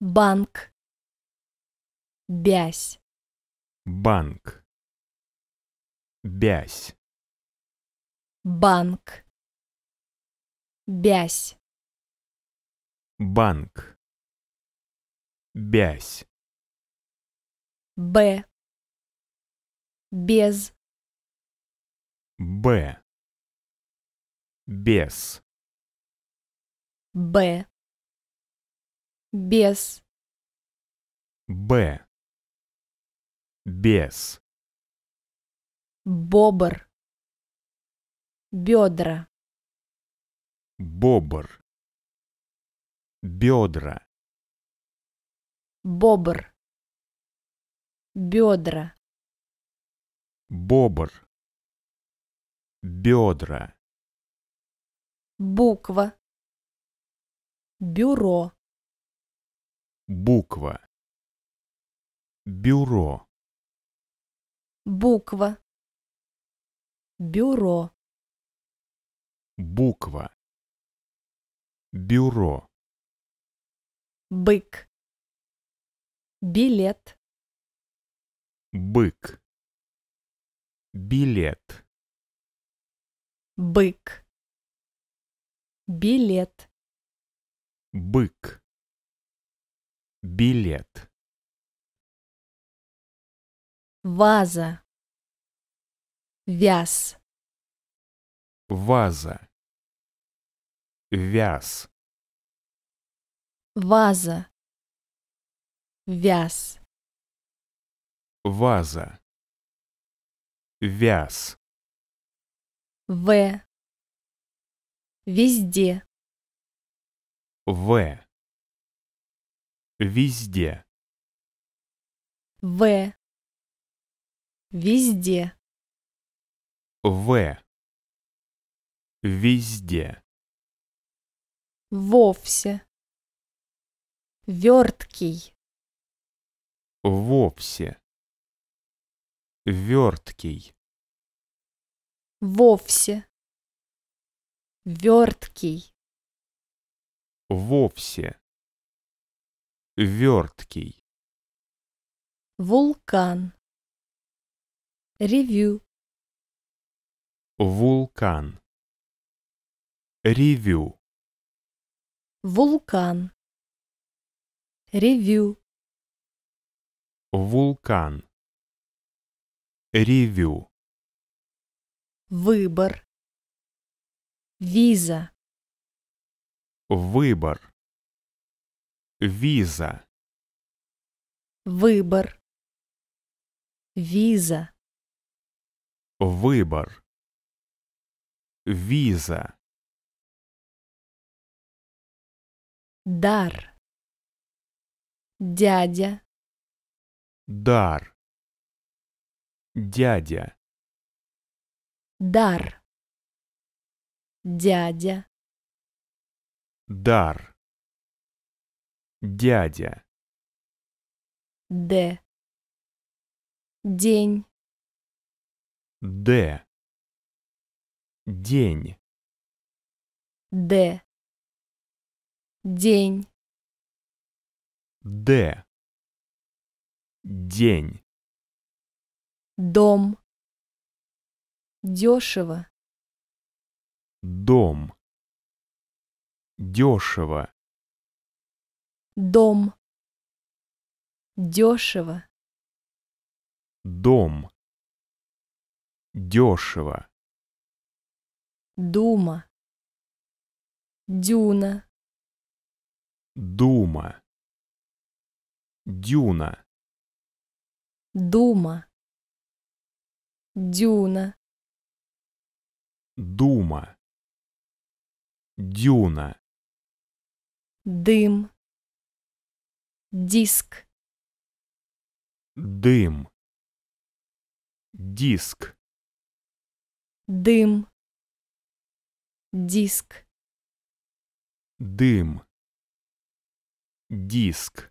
банк Бясь. банк Бясь. банк Бясь. банк бязь б без б без б без б без бобр бедра бобр бедра бобр бедра бобр бедра буква бюро Буква. Бюро. Буква. Бюро. Буква. Бюро. Бык. Билет. Бык. Билет. Бык. Билет. Бык билет. Ваза. Вяз. Ваза. Вяз. Ваза. Вяз. Ваза. Вяз. В. Везде. В. Везде. В. Везде. В. Везде. Вовсе. Верткий. Вовсе. Верткий. Вовсе. Верткий. Вовсе. Верткий. Вулкан. Ревю. Вулкан. Ревю. Вулкан. Ревю. Вулкан. Ревю. Выбор. Виза. Выбор. Виза. Выбор. Виза. Выбор. Виза. Дар. Дядя. Дар. Дядя. Дар. Дядя. Дар. Дядя. Д. День. Д. День. Д. День. Д. День. Дом. Дешево. Дом. Дешево. Дом. Дешево. Дом. Дешево. Дума. Дюна. Дума. Дюна. Дума. Дюна. Дума. Дюна. Дым. Диск. Дым. Диск. Дым. Диск. Дым. Диск.